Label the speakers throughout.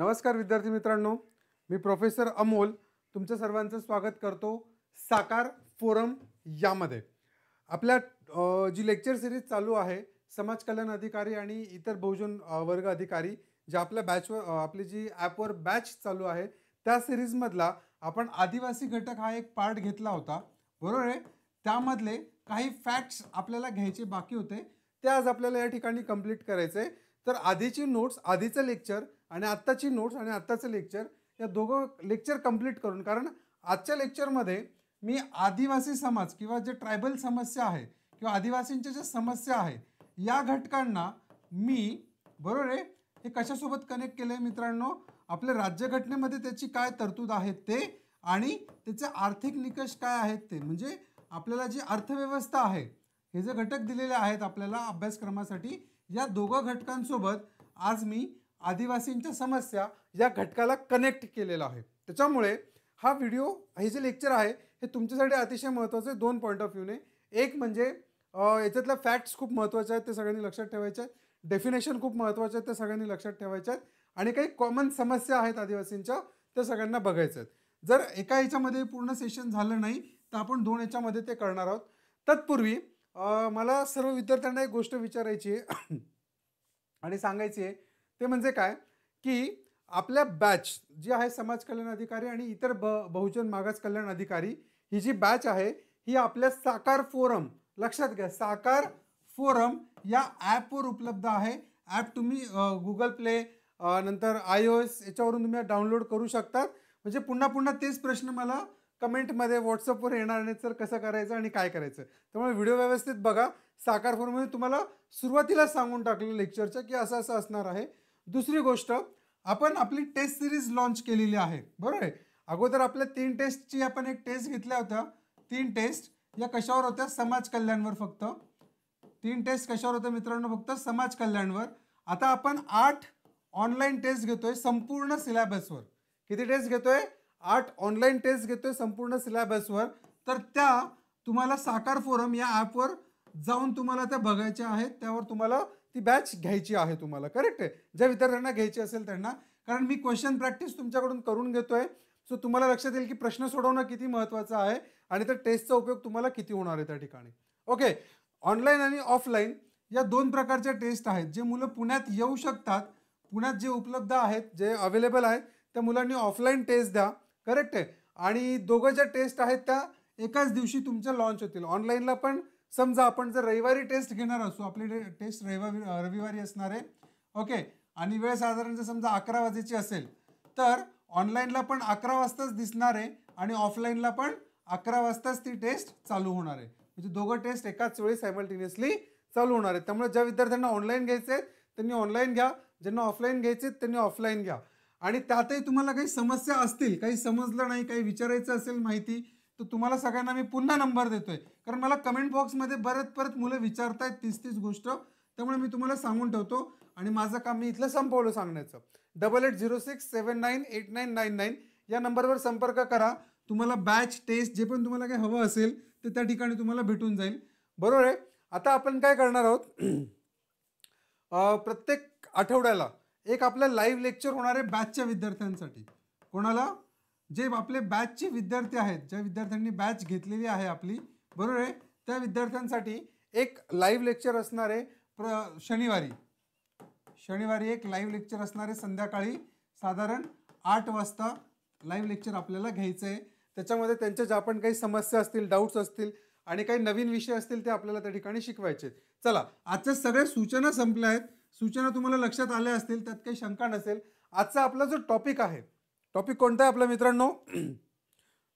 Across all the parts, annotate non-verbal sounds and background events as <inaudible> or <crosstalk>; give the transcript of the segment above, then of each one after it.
Speaker 1: नमस्कार विद्यार्थी मित्रांनो मी प्रोफेसर अमोल तुमचं सर्वांचं स्वागत करतो साकार फोरम यामध्ये आपल्या जी लेक्चर सिरीज चालू आहे समाज कल्याण अधिकारी आणि इतर बहुजन वर्ग अधिकारी ज्या आपल्या बॅचवर आपली जी ॲपवर बॅच चालू आहे त्या सिरीजमधला आपण आदिवासी घटक हा एक पार्ट घेतला होता बरोबर आहे त्यामधले काही फॅक्ट्स आपल्याला घ्यायचे बाकी होते ते आज आपल्याला या ठिकाणी कंप्लीट करायचे तर आधीची नोट्स आधीचं लेक्चर आणि आत्ताची नोट्स आणि आत्ताचं लेक्चर या दोघं लेक्चर कंप्लीट करून कारण आजच्या लेक्चरमध्ये मी आदिवासी समाज किंवा जे ट्रायबल समस्या आहे किंवा आदिवासींच्या ज्या समस्या आहे या घटकांना मी बरोबर आहे हे कशासोबत कनेक्ट केलं आहे मित्रांनो आपल्या राज्यघटनेमध्ये त्याची काय तरतूद आहे ते आणि त्याचे आर्थिक निकष काय आहेत ते म्हणजे आपल्याला जी अर्थव्यवस्था आहे हे जे घटक दिलेले आहेत आपल्याला अभ्यासक्रमासाठी या दोघं घटकांसोबत आज मी आदिवासींच्या समस्या या घटकाला कनेक्ट केलेला आहे त्याच्यामुळे हा व्हिडिओ हे जे लेक्चर आहे हे तुमच्यासाठी अतिशय महत्त्वाचे दोन पॉईंट ऑफ व्ह्यूने एक म्हणजे याच्यातल्या फॅक्ट्स खूप महत्त्वाचे आहेत ते सगळ्यांनी लक्षात ठेवायचे आहेत डेफिनेशन खूप महत्त्वाचे आहेत ते सगळ्यांनी लक्षात ठेवायचे आहेत आणि काही कॉमन समस्या आहेत आदिवासींच्या त्या सगळ्यांना बघायचं आहेत जर एका याच्यामध्ये पूर्ण सेशन झालं नाही तर आपण दोन याच्यामध्ये ते करणार आहोत तत्पूर्वी मला सर्व विद्यार्थ्यांना एक गोष्ट विचारायची आहे <clears throat> आणि सांगायची आहे ते म्हणजे काय की आपल्या बॅच जी आहे समाज कल्याण अधिकारी आणि इतर ब बहुजन मागास कल्याण अधिकारी ही जी बॅच आहे ही आपल्या साकार फोरम लक्षात घ्या साकार फोरम या ॲपवर उपलब्ध आहे ॲप तुम्ही गुगल प्ले नंतर आय ओ एस याच्यावरून तुम्ही डाउनलोड करू शकतात म्हणजे पुन्हा पुन्हा तेच प्रश्न मला कमेंटमध्ये व्हॉट्सअपवर येणार नाही सर कसं करायचं आणि काय करायचं त्यामुळे व्हिडिओ व्यवस्थित बघा साकार फोरममध्ये तुम्हाला सुरुवातीला सांगून टाकलं लेक्चरचं की असं असं असणार आहे दुसरी गोष्ट आपण आपली टेस्ट सिरीज लॉन्च केलेली आहे बरोबर आहे अगोदर आपल्या तीन टेस्टची आपण एक टेस्ट घेतल्या होत्या तीन टेस्ट या कशावर होत्या समाज कल्याणवर फक्त तीन टेस्ट कशावर होत्या मित्रांनो फक्त समाज कल्याणवर आता आपण आठ ऑनलाईन टेस्ट घेतोय संपूर्ण सिलेबसवर किती टेस्ट घेतोय आठ ऑनलाईन टेस्ट घेतोय संपूर्ण सिलेबसवर तर त्या तुम्हाला साकार फोरम या ॲपवर जाऊन तुम्हाला त्या बघायच्या आहेत त्यावर तुम्हाला ती बॅच घ्यायची आहे तुम्हाला करेक्ट आहे ज्या विद्यार्थ्यांना घ्यायची असेल त्यांना कारण मी क्वेश्चन प्रॅक्टिस तुमच्याकडून करून घेतोय सो तुम्हाला लक्षात येईल की प्रश्न सोडवणं किती महत्त्वाचं आहे आणि त्या टेस्टचा उपयोग तुम्हाला किती होणार आहे त्या ठिकाणी ओके ऑनलाईन आणि ऑफलाईन या दोन प्रकारच्या टेस्ट आहेत जे मुलं पुण्यात येऊ शकतात पुण्यात जे उपलब्ध आहेत जे अवेलेबल आहेत त्या मुलांनी ऑफलाईन टेस्ट द्या करेक्ट आहे आणि दोघं ज्या टेस्ट आहेत त्या एकाच दिवशी तुमच्या लॉन्च होतील ऑनलाईनला पण समजा आपण जर रविवारी टेस्ट घेणार असू आपली टेस्ट रविवारी रविवारी असणार आहे ओके आणि वेळ साधारण जर समजा अकरा वाजेची असेल तर ऑनलाईनला पण अकरा वाजताच दिसणार आहे आणि ऑफलाईनला पण अकरा वाजताच ती टेस्ट चालू होणार आहे म्हणजे दोघं टेस्ट एकाच वेळी सायमल्टेनियसली चालू होणार आहे त्यामुळे ज्या विद्यार्थ्यांना ऑनलाईन घ्यायचे आहेत त्यांनी ऑनलाईन घ्या ज्यांना ऑफलाईन घ्यायचे आहेत त्यांनी ऑफलाईन घ्या आणि त्यातही तुम्हाला काही समस्या असतील काही समजलं नाही काही विचारायचं असेल माहिती तर तुम्हाला सगळ्यांना मी पुन्हा नंबर देतोय कारण मला कमेंट बॉक्समध्ये परत परत मुलं विचारतायत तीस तीस गोष्ट त्यामुळे मी तुम्हाला सांगून ठेवतो आणि माझं काम मी इथलं संपवलं सांगण्याचं double eight zero six seven nine eight nine nine nine या नंबरवर संपर्क करा तुम्हाला बॅच टेस्ट जे पण तुम्हाला काही हवं असेल ते त्या ठिकाणी तुम्हाला भेटून जाईल बरोबर आहे आता आपण काय करणार आहोत <clears throat> प्रत्येक आठवड्याला एक आपलं लाईव्ह लेक्चर होणार आहे बॅचच्या विद्यार्थ्यांसाठी कोणाला जे आपले बॅचचे विद्यार्थी आहेत ज्या विद्यार्थ्यांनी बॅच घेतलेली आहे आपली बरोबर आहे त्या विद्यार्थ्यांसाठी एक लाईव्ह लेक्चर असणार आहे प्र शनिवारी शनिवारी एक लाईव्ह लेक्चर असणार आहे संध्याकाळी साधारण आठ वाजता लाईव्ह लेक्चर आपल्याला घ्यायचं आहे त्याच्यामध्ये त्यांच्या ज्या पण काही समस्या असतील डाऊट्स असतील आणि काही नवीन विषय असतील ते आपल्याला त्या ठिकाणी शिकवायचे चला आजच्या सगळ्या सूचना संपल्या आहेत सूचना तुम्हाला लक्षात आल्या असतील त्यात काही शंका नसेल आजचा आपला जो टॉपिक आहे टॉपिक कोणता आहे आपल्या मित्रांनो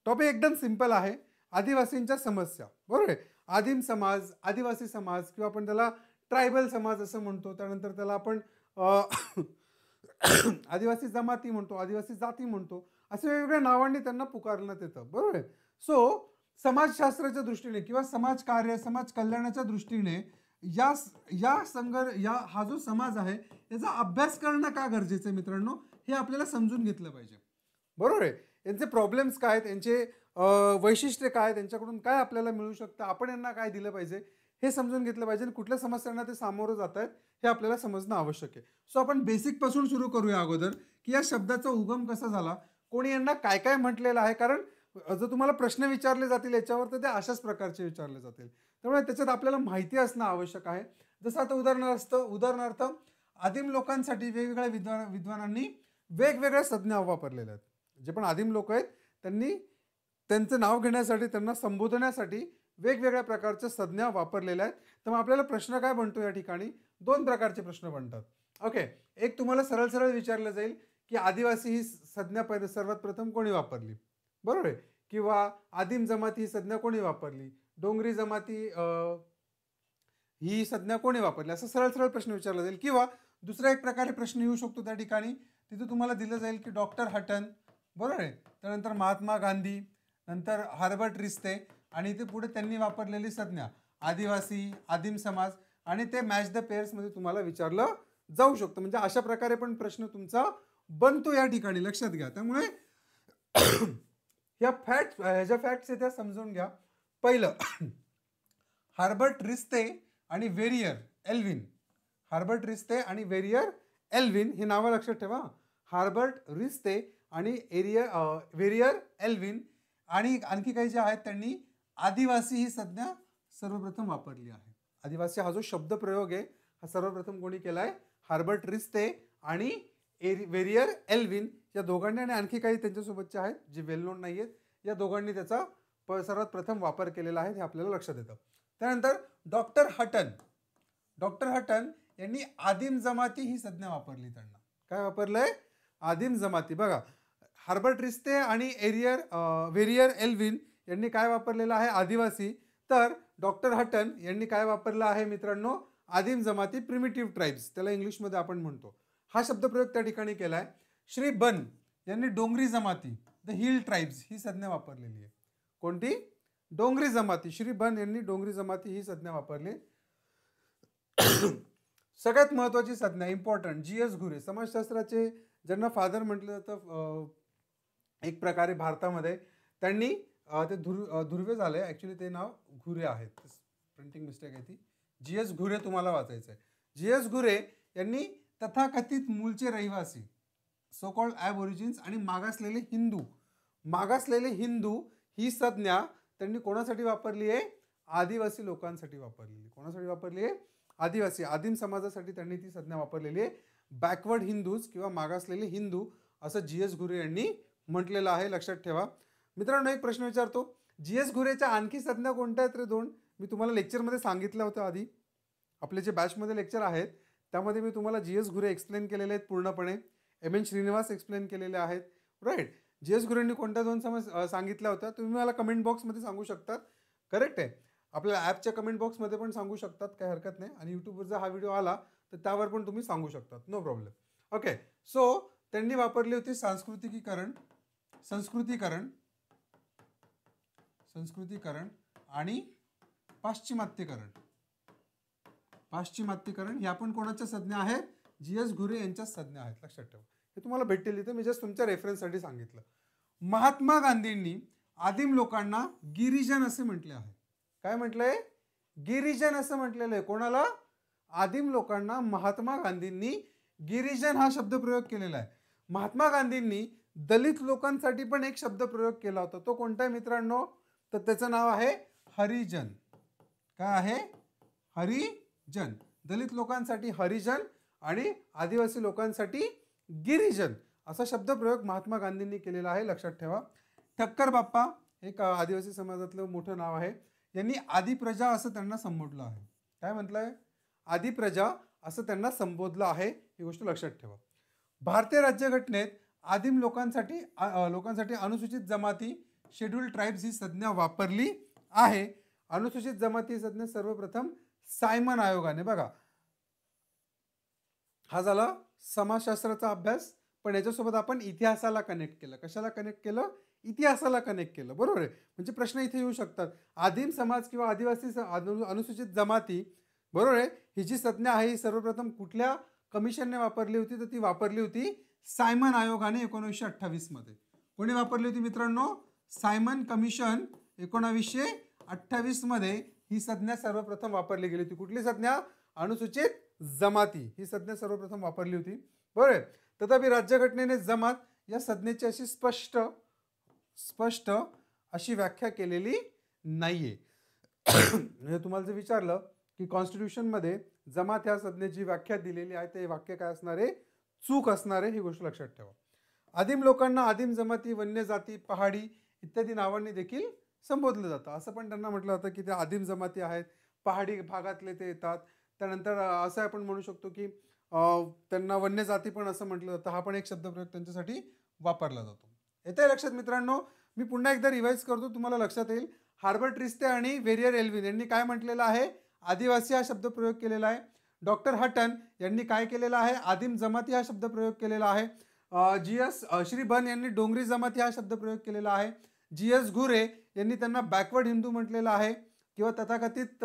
Speaker 1: टॉपिक एकदम सिंपल आहे आदिवासींच्या समस्या बरोबर आहे आदिम समाज आदिवासी समाज किंवा आपण त्याला ट्रायबल समाज असं म्हणतो त्यानंतर त्याला आपण आदिवासी जमाती म्हणतो आदिवासी जाती म्हणतो असे वेगवेगळ्या नावांनी त्यांना पुकारण्यात येतं बरोबर आहे सो समाजशास्त्राच्या दृष्टीने किंवा समाजकार्य समाज कल्याणाच्या दृष्टीने या या संघर या हा जो समाज आहे याचा अभ्यास करणं का गरजेचं आहे मित्रांनो हे आपल्याला समजून घेतलं पाहिजे बरोबर आहे यांचे प्रॉब्लेम्स काय आहेत यांचे वैशिष्ट्य काय त्यांच्याकडून काय आपल्याला मिळू शकतं आपण यांना काय दिलं पाहिजे हे समजून घेतलं पाहिजे आणि कुठल्या समस्यांना ते सामोरं जात आहेत हे आपल्याला समजणं आवश्यक आहे सो आपण बेसिकपासून सुरू करूया अगोदर की या शब्दाचा उगम कसा झाला कोणी यांना काय काय म्हटलेलं आहे कारण जर तुम्हाला प्रश्न विचारले जातील याच्यावर तर ते अशाच प्रकारचे विचारले जातील त्यामुळे त्याच्यात आपल्याला माहिती असणं आवश्यक आहे जसं आता उदाहरणार्थ उदाहरणार्थ आदिम लोकांसाठी वेगवेगळ्या विद्वान विद्वानांनी वेगवेगळ्या संज्ञा वापरलेल्या आहेत जे पण आदिम लोक आहेत त्यांनी त्यांचं नाव घेण्यासाठी त्यांना संबोधण्यासाठी वेगवेगळ्या प्रकारच्या संज्ञा वापरलेल्या आहेत तर मग आपल्याला प्रश्न काय बनतो या ठिकाणी दोन प्रकारचे प्रश्न बनतात ओके एक तुम्हाला सरळ सरळ विचारलं जाईल की आदिवासी ही संज्ञा पहिले सर्वात प्रथम कोणी वापरली बरोबर आहे किंवा आदिम जमात ही संज्ञा कोणी वापरली डोंगरी जमाती ही संज्ञा कोणी वापरली असा सरळ सरळ प्रश्न विचारला जाईल किंवा दुसरा एक प्रकारे प्रश्न येऊ शकतो त्या ठिकाणी तिथे तुम्हाला दिलं जाईल की डॉक्टर हटन बरोबर आहे त्यानंतर महात्मा गांधी नंतर हार्बर्ट रिस्ते आणि इथे पुढे त्यांनी वापरलेली संज्ञा आदिवासी आदिम समाज आणि ते मॅच द पेअर्समध्ये तुम्हाला विचारलं जाऊ शकतं म्हणजे अशा प्रकारे पण प्रश्न तुमचा बनतो या ठिकाणी लक्षात घ्या त्यामुळे <coughs> या फॅक्ट ह्या ज्या फॅक्ट्स आहेत त्या समजून घ्या पहिलं हार्बर्ट रिस्ते आणि वेरियर एल्विन हार्बर्ट रिस्ते आणि वेरियर एल्विन ही नावं लक्षात ठेवा हार्बर्ट रिस्ते आणि एरियर वेरियर एल्विन आणि आणखी काही जे आहेत त्यांनी आदिवासी ही संज्ञा सर्वप्रथम वापरली आहे आदिवासी हा जो शब्द प्रयोग आहे हा सर्वप्रथम कोणी केला आहे हार्बर्ट रिस्ते आणि एरि वेरियर एल्विन या दोघांनी आणि आणखी काही त्यांच्यासोबतचे आहेत जे वेल नोन नाही आहेत या दोघांनी त्याचा प सर्वात प्रथम वापर केलेला आहे हे आपल्याला लक्षात येतं त्यानंतर डॉक्टर हटन डॉक्टर हटन यांनी आदिम जमाती ही संज्ञा वापरली त्यांना काय वापरलंय आदिम जमाती बघा हार्बर्ट रिस्ते आणि एरियर वेरियर एल्विन यांनी काय वापरलेलं आहे आदिवासी तर डॉक्टर हटन यांनी काय वापरलं आहे मित्रांनो आदिम जमाती प्रिमिटिव्ह ट्राईब्स त्याला इंग्लिशमध्ये आपण म्हणतो हा शब्दप्रयोग त्या ठिकाणी केला आहे श्री बन यांनी डोंगरी जमाती द हिल ट्राईब्स ही संज्ञा वापरलेली आहे कोणती डोंगरी जमाती श्री भन यांनी डोंगरी जमाती ही संज्ञा वापरली सगळ्यात महत्त्वाची संज्ञा इम्पॉर्टंट जी एस घुरे समाजशास्त्राचे ज्यांना फादर म्हटलं जातं एक प्रकारे भारतामध्ये त्यांनी ते धुर धुर्वे झाले ॲक्च्युली ते नाव घुरे आहेत प्रिंटिंग मिस्टेक आहे ती जी एस घुरे तुम्हाला वाचायचं आहे जी एस घुरे यांनी तथाकथित मूलचे रहिवासी सो कॉल्ड ॲब ओरिजिन्स आणि मागासलेले हिंदू मागासलेले हिंदू ही संज्ञा त्यांनी कोणासाठी वापरली आहे आदिवासी लोकांसाठी वापरलेली कोणासाठी वापरली आहे आदिवासी आदिम समाजासाठी त्यांनी ती संज्ञा वापरलेली आहे बॅकवर्ड हिंदूज किंवा मागासलेले हिंदू असं जी एस घुरे यांनी म्हटलेलं आहे लक्षात ठेवा मित्रांनो एक प्रश्न विचारतो जी एस घुरेच्या आणखी संज्ञा कोणत्या आहेत रे दोन मी तुम्हाला लेक्चरमध्ये सांगितलं होतं आधी आपले जे बॅचमध्ये लेक्चर आहेत त्यामध्ये मी तुम्हाला जी एस घुरे एक्सप्लेन केलेले आहेत पूर्णपणे एम एन श्रीनिवास एक्सप्लेन केलेले आहेत राईट जी एस गुरेंनी कोणत्या दोन समज सांगितल्या होत्या तुम्ही मला कमेंट बॉक्समध्ये सांगू शकतात करेक्ट आहे आपल्या ॲपच्या कमेंट बॉक्समध्ये पण सांगू शकतात काही हरकत नाही आणि यूट्यूबवर जर हा व्हिडिओ आला तर त्यावर पण तुम्ही सांगू शकतात नो प्रॉब्लेम ओके सो त्यांनी वापरली होती सांस्कृतिकीकरण संस्कृतीकरण संस्कृतीकरण आणि पाश्चिमात्यकरण पाश्चिमात्यकरण ह्या पण कोणाच्या संज्ञा आहेत जी एस घुरे यांच्याच संज्ञा आहेत लक्षात ठेवा हे तुम्हाला भेटतील इथे मी जस्ट तुमच्या रेफरन्ससाठी सांगितलं महात्मा गांधींनी आदिम लोकांना गिरिजन असे म्हटले आहे काय म्हटलंय गिरिजन असं म्हटलेलं आहे कोणाला आदिम लोकांना महात्मा गांधींनी गिरिजन हा शब्द प्रयोग केलेला आहे महात्मा गांधींनी दलित लोकांसाठी पण एक शब्द प्रयोग केला होता तो कोणता आहे मित्रांनो तर त्याचं नाव आहे हरिजन काय आहे हरिजन दलित लोकांसाठी हरिजन आणि आदिवासी लोकांसाठी गिरिजन असा शब्दप्रयोग महात्मा गांधींनी केलेला आहे लक्षात ठेवा ठक्कर बाप्पा एक आदिवासी समाजातलं मोठं नाव आहे यांनी आदिप्रजा असं त्यांना संबोधलं आहे काय म्हटलं आहे आदिप्रजा असं त्यांना संबोधलं आहे ही गोष्ट लक्षात ठेवा भारतीय राज्यघटनेत आदिम लोकांसाठी लोकांसाठी अनुसूचित जमाती शेड्यूल ट्राईब्स ही संज्ञा वापरली आहे अनुसूचित जमाती ही संज्ञा सर्वप्रथम सायमन आयोगाने बघा हा झाला समाजशास्त्राचा अभ्यास पण याच्यासोबत आपण इतिहासाला कनेक्ट केलं कशाला कनेक्ट केलं इतिहासाला कनेक्ट केलं बरोबर आहे म्हणजे प्रश्न इथे येऊ शकतात आदिम समाज किंवा आदिवासी अनुसूचित जमाती बरोबर आहे ही जी संज्ञा आहे ही सर्वप्रथम कुठल्या कमिशनने वापरली होती तर ती वापरली होती सायमन आयोगाने एकोणीसशे अठ्ठावीसमध्ये कोणी वापरली होती मित्रांनो सायमन कमिशन एकोणावीसशे अठ्ठावीसमध्ये ही संज्ञा सर्वप्रथम वापरली गेली होती कुठली संज्ञा अनुसूचित जमाती ही संज्ञा सर्वप्रथम वापरली होती बरोबर तथापि राज्यघटनेने जमात या संज्ञेची अशी स्पष्ट स्पष्ट अशी व्याख्या केलेली नाहीये <coughs> म्हणजे तुम्हाला जर विचारलं की मध्ये जमात ह्या जी व्याख्या दिलेली आहे ते वाक्य काय असणारे चूक असणारे ही गोष्ट लक्षात ठेवा आदिम लोकांना आदिम जमाती वन्य जाती पहाडी इत्यादी नावांनी देखील संबोधलं जातं असं पण त्यांना म्हटलं जातं की ते आदिम जमाती आहेत पहाडी भागातले ते येतात त्यानंतर असं आपण म्हणू शकतो की त्यांना वन्य जाती पण असं म्हटलं जातं हा पण एक शब्दप्रयोग त्यांच्यासाठी वापरला जातो येत्या लक्षात मित्रांनो मी पुन्हा एकदा रिवाईज करतो तुम्हाला लक्षात येईल हार्बर्ट रिस्ते आणि वेरियर एल्विन यांनी काय म्हटलेलं आहे आदिवासी हा शब्द प्रयोग केलेला आहे डॉक्टर हटन यांनी काय केलेला आहे आदिम जमाती हा शब्द प्रयोग केलेला आहे जी एस श्री यांनी डोंगरी जमाती हा शब्द प्रयोग केलेला आहे जी एस घुरे यांनी त्यांना बॅकवर्ड हिंदू म्हटलेला आहे किंवा तथाकथित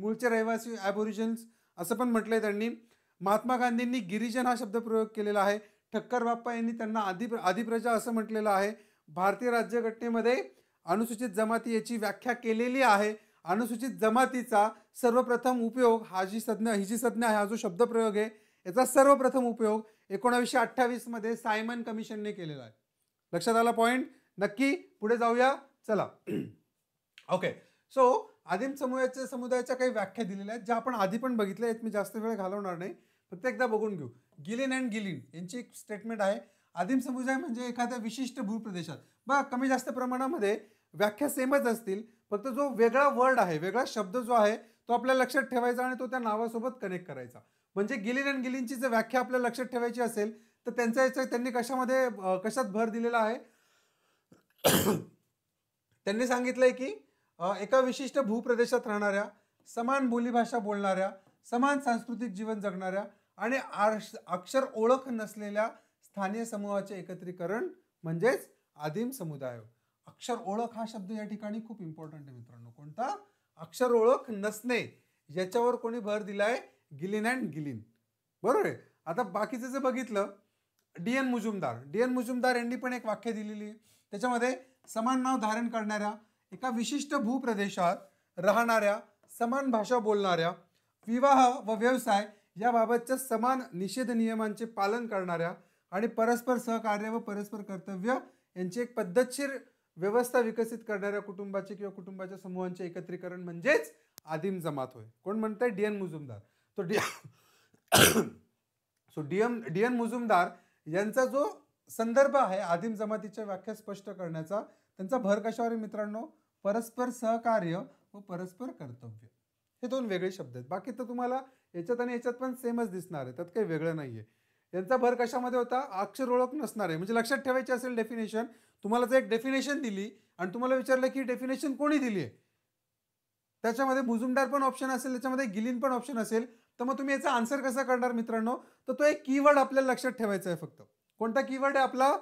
Speaker 1: मूळचे रहिवासी ॲबोरिजन्स असं पण म्हटलं आहे त्यांनी महात्मा गांधींनी गिरिजन हा शब्दप्रयोग केलेला आहे ठक्कर बाप्पा यांनी त्यांना आदि आदिप्रजा असं म्हटलेलं आहे भारतीय राज्यघटनेमध्ये अनुसूचित जमाती याची व्याख्या केलेली आहे अनुसूचित जमातीचा सर्वप्रथम उपयोग हा जी संज्ञा ही जी संज्ञा आहे हा जो शब्दप्रयोग आहे याचा सर्वप्रथम उपयोग एकोणावीसशे अठ्ठावीसमध्ये सायमन कमिशनने केलेला आहे लक्षात आला पॉईंट नक्की पुढे जाऊया चला ओके <clears throat> सो आदिम समुदायाच्या समुदायाच्या काही व्याख्या दिलेल्या आहेत ज्या आपण आधी पण बघितल्या आहेत मी जास्त वेळ घालवणार नाही फक्त एकदा बघून घेऊ गिलिन अँड गिलिन यांची एक स्टेटमेंट आहे आदिम समुदाय म्हणजे एखाद्या विशिष्ट भूप्रदेशात बघा कमी जास्त प्रमाणामध्ये व्याख्या सेमच असतील फक्त जो वेगळा वर्ड आहे वेगळा शब्द जो आहे तो आपल्या लक्षात ठेवायचा आणि तो त्या नावासोबत कनेक्ट करायचा म्हणजे गिलिन अँड गिलिनची जर व्याख्या आपल्याला लक्षात ठेवायची असेल तर त्यांचा याचा त्यांनी कशामध्ये कशात भर दिलेला आहे <coughs> त्यांनी सांगितलंय की एका विशिष्ट भूप्रदेशात राहणाऱ्या समान बोलीभाषा बोलणाऱ्या समान सांस्कृतिक जीवन जगणाऱ्या आणि अक्षर ओळख नसलेल्या स्थानीय समूहाचे एकत्रीकरण म्हणजेच आदिम समुदाय अक्षर ओळख हा शब्द या ठिकाणी खूप इम्पॉर्टंट आहे मित्रांनो कोणता अक्षर ओळख नसणे याच्यावर कोणी भर दिलाय गिलिन अँड गिलिन बरोबर आहे आता बाकीचं जे बघितलं D N Majumdar D N Majumdar यांनी पण एक वाक्य दिलेली आहे त्याच्यामध्ये समान नाव धारण करणाऱ्या एका विशिष्ट भूप्रदेशात राहणाऱ्या समान भाषा बोलणाऱ्या विवाह व व्यवसाय याबाबतच्या समान निषेध नियमांचे पालन करणाऱ्या आणि परस्पर सहकार्य व परस्पर कर्तव्य यांची एक पद्धतशीर व्यवस्था विकसित करणाऱ्या कुटुंबाचे किंवा कुटुंबाच्या समूहांचे एकत्रीकरण म्हणजेच आदिम जमात होय कोण म्हणतंय डी एन मुजुमदार तो D <coughs> so D M D N Majumdar यांचा जो संदर्भ आहे आदिम जमातीच्या व्याख्या स्पष्ट करण्याचा त्यांचा भर कशावर मित्रांनो परस्पर सहकार्य व परस्पर कर्तव्य हे दोन वेगळे शब्द आहेत बाकी तर तुम्हाला याच्यात आणि याच्यात पण सेमच दिसणार आहे त्यात काही वेगळं नाही आहे यांचा भर कशामध्ये होता अक्षर ओळख नसणार आहे म्हणजे लक्षात ठेवायची असेल डेफिनेशन तुम्हाला जर एक डेफिनेशन दिली आणि तुम्हाला विचारलं की डेफिनेशन कोणी दिली आहे त्याच्यामध्ये मुजुमदार पण ऑप्शन असेल त्याच्यामध्ये गिलीन पण ऑप्शन असेल तर मग तुम्ही याचा आन्सर कसा करणार मित्रांनो तर तो एक कीवर्ड आपल्याला लक्षात ठेवायचा आहे फक्त कोणता कीवर्ड आहे आपला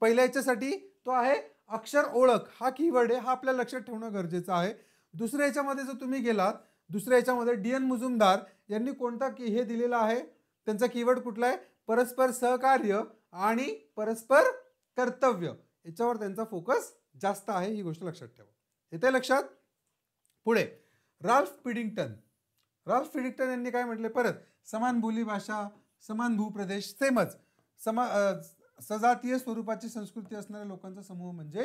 Speaker 1: पहिल्या याच्यासाठी तो आहे अक्षर ओळख हा कीवर्ड आहे हा आपल्याला लक्षात ठेवणं गरजेचं आहे दुसऱ्या याच्यामध्ये जर तुम्ही गेलात दुसऱ्या याच्यामध्ये डी एन मुजुमदार यांनी कोणता की हे दिलेला आहे त्यांचा कीवर्ड कुठला आहे परस्पर सहकार्य आणि परस्पर कर्तव्य याच्यावर त्यांचा फोकस जास्त आहे ही गोष्ट लक्षात ठेवा येते लक्षात पुढे राल्फ पिडिंग्टन राल्फ पिडिंग्टन यांनी काय म्हटले परत समान भाषा समान भूप्रदेश सेमच समा सजातीय स्वरूपाची संस्कृती असणाऱ्या लोकांचा समूह म्हणजे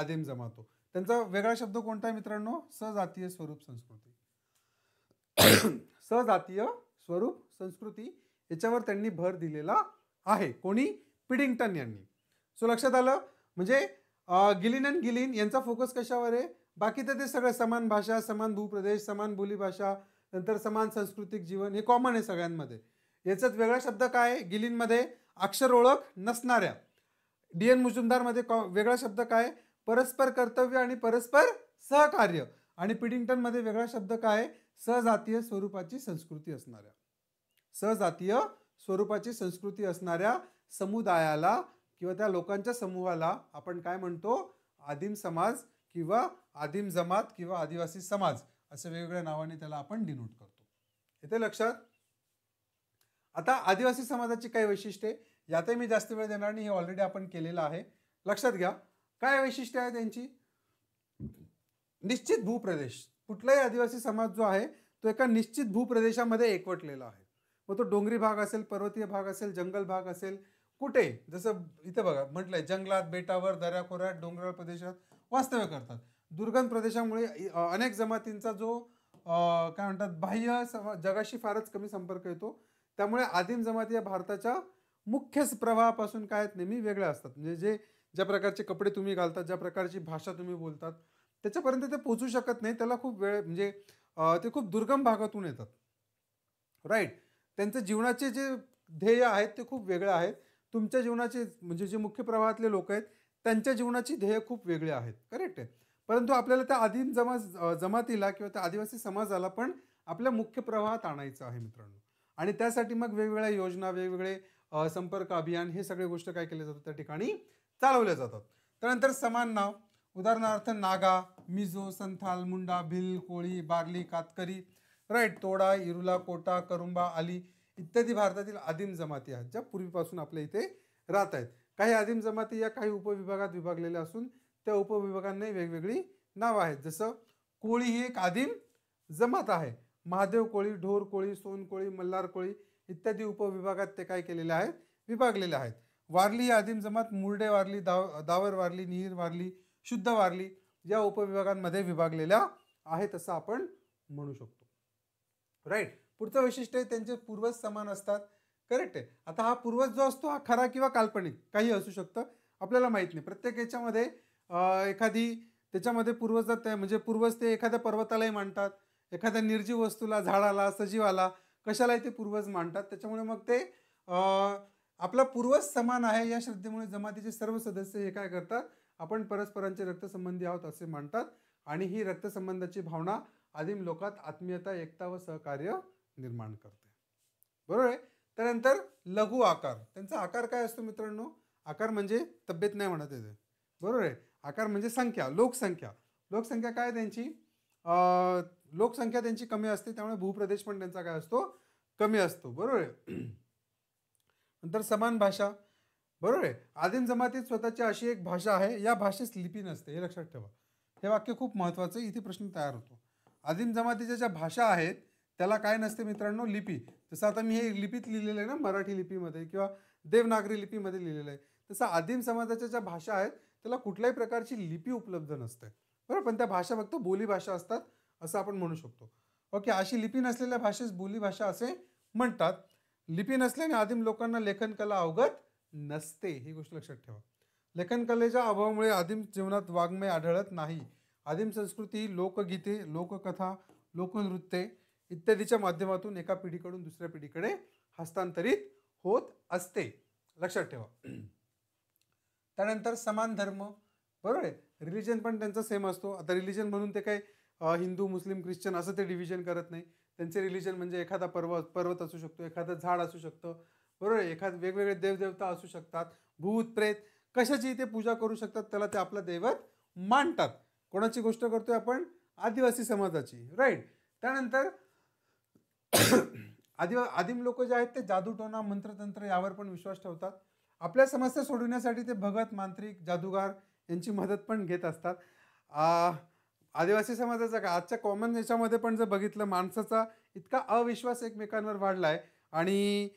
Speaker 1: आदिम जमातो त्यांचा वेगळा शब्द कोणता आहे मित्रांनो सजातीय स्वरूप संस्कृती सजातीय स्वरूप संस्कृती याच्यावर त्यांनी भर दिलेला आहे कोणी पिडिंग्टन यांनी सो लक्षात आलं म्हणजे गिलिन अँड गिलिन यांचा फोकस कशावर आहे बाकी तर ते सगळं समान भाषा समान भूप्रदेश समान बोलीभाषा नंतर समान सांस्कृतिक जीवन हे कॉमन आहे सगळ्यांमध्ये याचाच वेगळा शब्द काय गिलिनमध्ये अक्षर ओळख नसणाऱ्या डी एन मुजुमदारमध्ये कॉ वेगळा शब्द काय परस्पर कर्तव्य आणि परस्पर सहकार्य आणि पिडिंग्टनमध्ये वेगळा शब्द काय सहजातीय स्वरूपाची संस्कृती असणाऱ्या सजातीय स्वरूपाची संस्कृती असणाऱ्या समुदायाला किंवा त्या लोकांच्या समूहाला आपण काय म्हणतो आदिम समाज किंवा आदिम जमात किंवा आदिवासी समाज असं वेगवेगळ्या नावाने त्याला आपण डिनोट करतो येते लक्षात आता आदिवासी समाजाची काही वैशिष्ट्ये यातही मी जास्त वेळ देणार नाही हे ऑलरेडी आपण केलेलं आहे लक्षात घ्या काय वैशिष्ट्य आहे त्यांची निश्चित भूप्रदेश कुठलाही आदिवासी समाज जो आहे तो एका निश्चित भूप्रदेशामध्ये एकवटलेला आहे मग तो डोंगरी भाग असेल पर्वतीय भाग असेल जंगल भाग असेल कुठे जसं इथं बघा म्हटलंय जंगलात बेटावर दऱ्याखोऱ्यात डोंगराळ प्रदेशात वास्तव्य करतात दुर्गंध प्रदेशामुळे अनेक जमातींचा जो काय म्हणतात बाह्य जगाशी फारच कमी संपर्क येतो त्यामुळे आदिम जमाती या भारताच्या मुख्य प्रवाहापासून काय आहेत नेहमी वेगळ्या असतात म्हणजे जे ज्या प्रकारचे कपडे तुम्ही घालतात ज्या प्रकारची भाषा तुम्ही बोलतात त्याच्यापर्यंत ते पोचू शकत नाही त्याला खूप वेळ म्हणजे ते खूप दुर्गम भागातून येतात राईट त्यांचं जीवनाचे जे ध्येय आहेत ते खूप वेगळे आहेत तुमच्या जीवनाचे म्हणजे जे मुख्य प्रवाहातले लोक आहेत त्यांच्या जीवनाची ध्येय खूप वेगळे आहेत करेक्ट आहे परंतु आपल्याला त्या आदिम जमा जमातीला किंवा त्या आदिवासी समाजाला पण आपल्या मुख्य प्रवाहात आणायचं आहे मित्रांनो आणि त्यासाठी मग वेगवेगळ्या योजना वेगवेगळे संपर्क अभियान हे सगळे गोष्ट काय केले जातात त्या ठिकाणी चालवल्या जातात त्यानंतर समान नाव उदाहरणार्थ नागा मिझो संथाल मुंडा भिल कोळी बारली कातकरी राईट तोडा इरुला कोटा करुंबा आली इत्यादी भारतातील आदिम जमाती आहेत ज्या पूर्वीपासून आपल्या इथे राहत आहेत काही आदिम जमाती या काही उपविभागात विभागलेल्या असून त्या उपविभागांना वेगवेगळी नावं आहेत जसं कोळी ही एक आदिम जमात आहे महादेव कोळी ढोर कोळी सोन कोळी मल्हार कोळी इत्यादी उपविभागात ते काय केलेले आहेत विभागलेले आहेत वारली या आदिम जमात मुरडे वारली दाव दावर वारली निहीर वारली शुद्ध वारली या उपविभागांमध्ये विभागलेल्या आहेत असं आपण म्हणू शकतो राईट पुढचं वैशिष्ट्य आहे त्यांचे पूर्वज समान असतात करेक्ट आहे आता हा पूर्वज जो असतो हा खरा किंवा काल्पनिक काही असू शकतं आपल्याला माहीत नाही प्रत्येक याच्यामध्ये एखादी त्याच्यामध्ये पूर्वजात म्हणजे पूर्वज ते एखाद्या पर्वतालाही मांडतात एखाद्या निर्जीव वस्तूला झाडाला सजीवाला कशालाही ते पूर्वज मांडतात त्याच्यामुळे मग ते आपला पूर्वज समान आहे या श्रद्धेमुळे जमातीचे सर्व सदस्य हे काय करतात आपण परस्परांचे रक्तसंबंधी आहोत असे मानतात आणि ही रक्तसंबंधाची भावना आदिम लोकात आत्मीयता एकता व सहकार्य निर्माण करते बरोबर आहे त्यानंतर लघु आकार त्यांचा आकार काय असतो मित्रांनो आकार म्हणजे तब्येत नाही म्हणत येते बरोबर आहे आकार म्हणजे संख्या लोकसंख्या लोकसंख्या काय त्यांची लोकसंख्या त्यांची कमी असते त्यामुळे भूप्रदेश पण त्यांचा काय असतो कमी असतो बरोबर आहे <clears throat> नंतर समान भाषा बरोबर आहे आदिम जमातीत स्वतःची अशी एक भाषा आहे या भाषेत लिपी नसते हे लक्षात ठेवा हे वाक्य खूप महत्त्वाचं इथे प्रश्न तयार होतो आदिम जमातीच्या ज्या भाषा आहेत त्याला काय नसते मित्रांनो लिपी जसं आता मी हे लिपीत लिहिलेलं आहे ना मराठी लिपीमध्ये किंवा देवनागरी लिपीमध्ये लिहिलेलं आहे तसं आदिम समाजाच्या ज्या भाषा आहेत त्याला कुठल्याही प्रकारची लिपी उपलब्ध नसते बरोबर पण त्या भाषा फक्त बोलीभाषा असतात असं आपण म्हणू शकतो ओके अशी लिपी नसलेल्या भाषेस बोलीभाषा असे म्हणतात लिपी नसल्याने आदिम लोकांना लेखन कला अवगत नसते ही गोष्ट लक्षात ठेवा लेखनकलेच्या अभावामुळे आदिम जीवनात वाङ्मय आढळत नाही आदिम संस्कृती लोकगीते लोककथा लोकनृत्ये इत्यादीच्या माध्यमातून एका पिढीकडून दुसऱ्या पिढीकडे हस्तांतरित होत असते लक्षात ठेवा त्यानंतर समान धर्म बरोबर आहे रिलिजन पण त्यांचा सेम असतो आता रिलिजन म्हणून ते काही हिंदू मुस्लिम ख्रिश्चन असं ते डिव्हिजन करत नाही त्यांचे रिलिजन म्हणजे एखादा पर्वत पर्वत असू शकतो एखादं झाड असू शकतं बरोबर एखाद वेगवेगळे देवदेवता असू शकतात भूत प्रेत कशाची ते पूजा करू शकतात त्याला ते आपलं दैवत मानतात कोणाची गोष्ट करतोय आपण आदिवासी समाजाची राईट त्यानंतर <coughs> आदिवा आदिम लोक जे आहेत ते जादूटोना मंत्रतंत्र यावर पण विश्वास ठेवतात आपल्या समस्या सोडवण्यासाठी ते भगत मांत्रिक जादूगार यांची मदत पण घेत असतात आदिवासी समाजाचा का आजच्या कॉमन याच्यामध्ये पण जर बघितलं माणसाचा इतका अविश्वास एकमेकांवर वाढला आहे आणि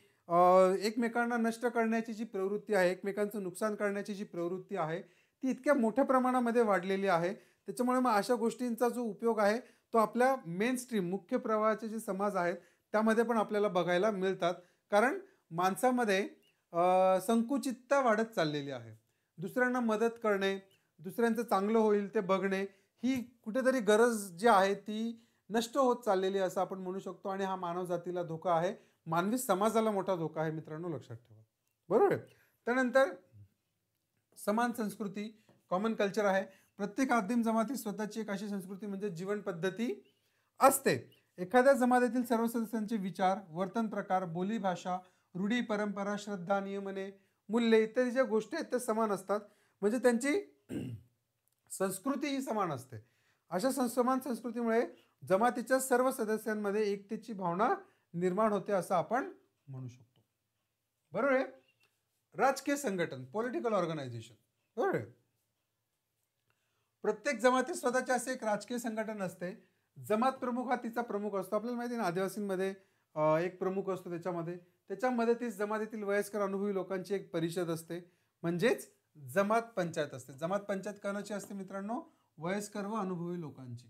Speaker 1: एकमेकांना नष्ट करण्याची जी प्रवृत्ती आहे एकमेकांचं नुकसान करण्याची जी प्रवृत्ती आहे ती इतक्या मोठ्या प्रमाणामध्ये वाढलेली आहे त्याच्यामुळे मग अशा गोष्टींचा जो उपयोग आहे तो आपल्या मेन स्ट्रीम मुख्य प्रवाहाचे जे समाज आहेत त्यामध्ये पण आपल्याला बघायला मिळतात कारण माणसामध्ये संकुचितता वाढत चाललेली आहे दुसऱ्यांना मदत करणे दुसऱ्यांचं चांगलं होईल ते बघणे ही कुठेतरी गरज जी आहे ती नष्ट होत चाललेली असं आपण म्हणू शकतो आणि हा मानवजातीला धोका आहे मानवी समाजाला मोठा धोका आहे मित्रांनो लक्षात ठेवा बरोबर आहे त्यानंतर समान संस्कृती कॉमन कल्चर आहे प्रत्येक आदिम जमातीत स्वतःची एक अशी संस्कृती म्हणजे जीवन पद्धती असते एखाद्या जमातीतील सर्व सदस्यांचे विचार वर्तन प्रकार बोलीभाषा रूढी परंपरा श्रद्धा नियमने मूल्ये इत्यादी ज्या गोष्टी आहेत त्या समान असतात म्हणजे त्यांची संस्कृती ही समान असते अशा समान संस्कृतीमुळे जमातीच्या सर्व सदस्यांमध्ये एकतेची भावना निर्माण होते असं आपण म्हणू शकतो बरोबर आहे राजकीय संघटन पॉलिटिकल ऑर्गनायझेशन बरोबर आहे प्रत्येक जमातीत स्वतःचे असे एक राजकीय संघटन असते जमात प्रमुख हा तिचा प्रमुख असतो आपल्याला माहिती ना आदिवासींमध्ये एक प्रमुख असतो त्याच्यामध्ये त्याच्यामध्ये तीच जमातीतील वयस्कर अनुभवी लोकांची एक परिषद असते म्हणजेच जमात पंचायत असते जमात पंचायत कोणाची असते मित्रांनो वयस्कर व अनुभवी लोकांची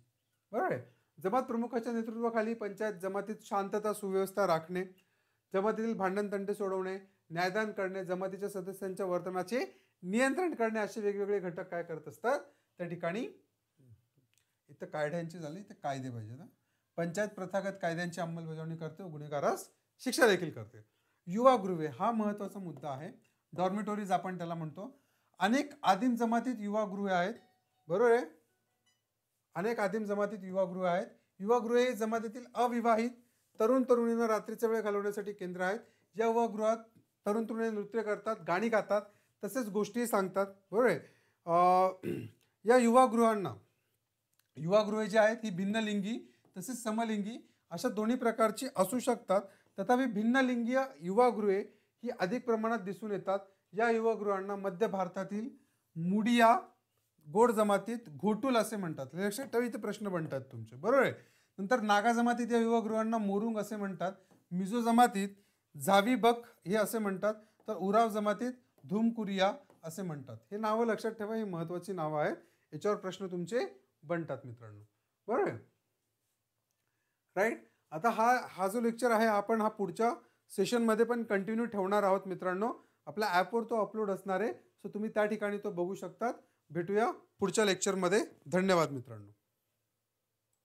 Speaker 1: बरोबर आहे जमात प्रमुखाच्या नेतृत्वाखाली पंचायत जमातीत शांतता सुव्यवस्था राखणे जमातीतील भांडण तंटे सोडवणे न्यायदान करणे जमातीच्या सदस्यांच्या वर्तनाचे नियंत्रण करणे असे वेगवेगळे घटक काय करत असतात त्या ठिकाणी इथं कायद्यांची झाली इथं कायदे पाहिजे ना पंचायत प्रथागत कायद्यांची अंमलबजावणी करते व गुन्हेगारास शिक्षा देखील करते युवा गृहे हा महत्त्वाचा मुद्दा आहे डॉर्मेटोरीज आपण त्याला म्हणतो अनेक आदिम जमातीत युवागृहे आहेत बरोबर आहे अनेक आदिम जमातीत युवागृह आहेत युवागृहे हे जमातीतील अविवाहित तरुण तरुणींना रात्रीचा वेळ घालवण्यासाठी केंद्र आहेत या युवागृहात तरुण तरुणी नृत्य करतात गाणी गातात तसेच गोष्टी सांगतात बरोबर आहे <clears throat> या युवागृहांना युवागृहे जे आहेत ही भिन्नलिंगी तसेच समलिंगी अशा दोन्ही प्रकारची असू शकतात तथापि भिन्नलिंगीय युवागृहे ही अधिक प्रमाणात दिसून येतात या युवागृहांना मध्य भारतातील मुडिया गोड जमातीत घोटूल असे म्हणतात लक्षात ठेव इथे प्रश्न बनतात तुमचे बरोबर आहे नंतर नागा जमातीत या युवागृहांना मोरुंग असे म्हणतात मिझो जमातीत झावी बक हे असे म्हणतात तर उराव जमातीत धुमकुरिया असे म्हणतात हे नावं लक्षात ठेवा ही महत्वाची नावं आहेत याच्यावर प्रश्न तुमचे बनतात मित्रांनो बरोबर आहे राईट आता हा हा जो लेक्चर आहे आपण हा पुढच्या सेशनमध्ये पण कंटिन्यू ठेवणार आहोत मित्रांनो आपल्या ॲपवर तो अपलोड असणार आहे सो तुम्ही त्या ठिकाणी तो बघू शकतात भेटूया पुढच्या लेक्चरमध्ये धन्यवाद मित्रांनो